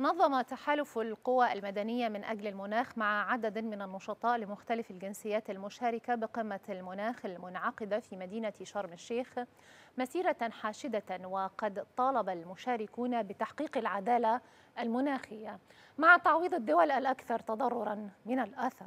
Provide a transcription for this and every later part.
نظم تحالف القوى المدنية من أجل المناخ مع عدد من النشطاء لمختلف الجنسيات المشاركة بقمة المناخ المنعقدة في مدينة شرم الشيخ مسيرة حاشدة وقد طالب المشاركون بتحقيق العدالة المناخية مع تعويض الدول الأكثر تضررا من الأثر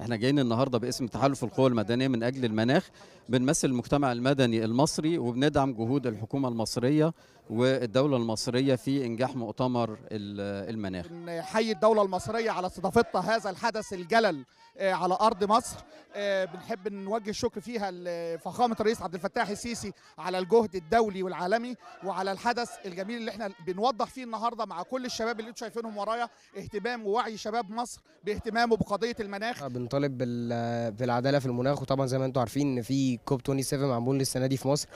احنا جايين النهارده باسم تحالف القوى المدنيه من اجل المناخ بنمثل المجتمع المدني المصري وبندعم جهود الحكومه المصريه والدوله المصريه في انجاح مؤتمر المناخ. نحيي الدوله المصريه على استضافتنا هذا الحدث الجلل آه، على ارض مصر آه، بنحب نوجه الشكر فيها لفخامه الرئيس عبد الفتاح السيسي على الجهد الدولي والعالمي وعلى الحدث الجميل اللي احنا بنوضح فيه النهارده مع كل الشباب اللي انتم شايفينهم ورايا اهتمام ووعي شباب مصر باهتمامه بقضيه المناخ. آه، بنطالب بالعداله في المناخ وطبعا زي ما انتم عارفين ان في كوب 27 معمول للسنه دي في مصر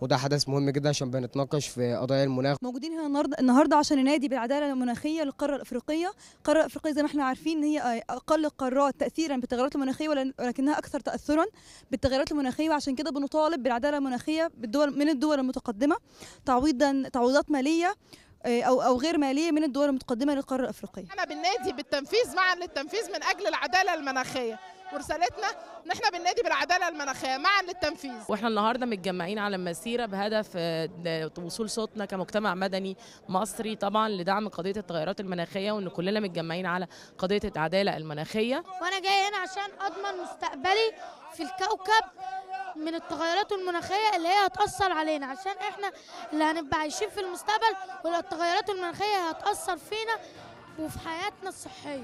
وده حدث مهم جدا عشان بنتناقش في قضايا المناخ موجودين هنا النهارده النهارده عشان ننادي بالعداله المناخيه للقاره الافريقيه القاره الافريقيه زي ما احنا عارفين ان هي اقل القارات تاثيرا بالتغيرات المناخيه ولكنها اكثر تاثرا بالتغيرات المناخيه وعشان كده بنطالب بالعداله المناخيه بالدول من الدول المتقدمه تعويضا تعويضات ماليه او او غير ماليه من الدول المتقدمه للقاره الافريقيه. احنا بننادي بالتنفيذ معا للتنفيذ من اجل العداله المناخيه. ورسالتنا ان احنا بننادي بالعداله المناخيه معا للتنفيذ واحنا النهارده متجمعين على مسيره بهدف آه، وصول صوتنا كمجتمع مدني مصري طبعا لدعم قضيه التغيرات المناخيه وان كلنا متجمعين على قضيه العداله المناخيه وانا جاي هنا عشان اضمن مستقبلي في الكوكب من التغيرات المناخيه اللي هي هتاثر علينا عشان احنا اللي هنبقى عايشين في المستقبل والتغيرات المناخيه هتاثر فينا وفي حياتنا الصحيه